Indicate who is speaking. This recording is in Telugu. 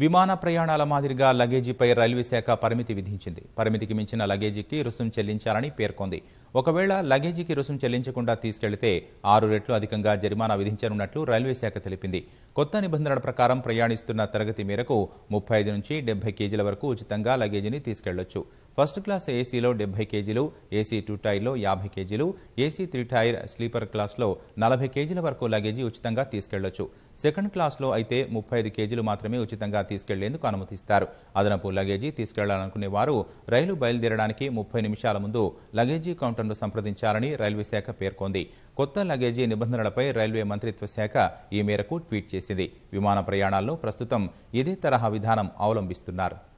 Speaker 1: విమాన ప్రయాణాల మాదిరిగా లగేజీపై రైల్వే శాఖ పరిమితి విధించింది పరిమితికి మించిన లగేజీకి రుసుం చెల్లించాలని పేర్కొంది ఒకవేళ లగేజీకి రుసుం చెల్లించకుండా తీసుకెళ్తే ఆరు రెట్లు అధికంగా జరిమానా విధించనున్నట్లు రైల్వే శాఖ తెలిపింది కొత్త నిబంధనల ప్రకారం ప్రయాణిస్తున్న తరగతి మేరకు ముప్పై ఐదు నుంచి డెబ్బై కేజీల వరకు ఉచితంగా లగేజీని తీసుకెళ్లొచ్చు ఫస్ట్ క్లాస్ ఏసీలో డెబ్బై కేజీలు ఏసీ టూ టైర్లో యాభై కేజీలు ఏసీ త్రీ టైర్ స్లీపర్ క్లాస్లో నలభై కేజీల వరకు లగేజీ ఉచితంగా తీసుకెళ్లొచ్చు సెకండ్ క్లాస్లో అయితే ముప్పై ఐదు కేజీలు మాత్రమే ఉచితంగా తీసుకెళ్లేందుకు అనుమతిస్తారు అదనపు లగేజీ తీసుకెళ్లాలనుకునే వారు రైలు బయలుదేరడానికి ముప్పై నిమిషాల ముందు లగేజీ కౌంటర్ను సంప్రదించాలని రైల్వే శాఖ పేర్కొంది కొత్త లగేజీ నిబంధనలపై రైల్వే మంత్రిత్వ శాఖ ఈ మేరకు ట్వీట్ చేసింది విమాన ప్రయాణాల్లో ప్రస్తుతం ఇదే తరహా విధానం అవలంబిస్తున్నారు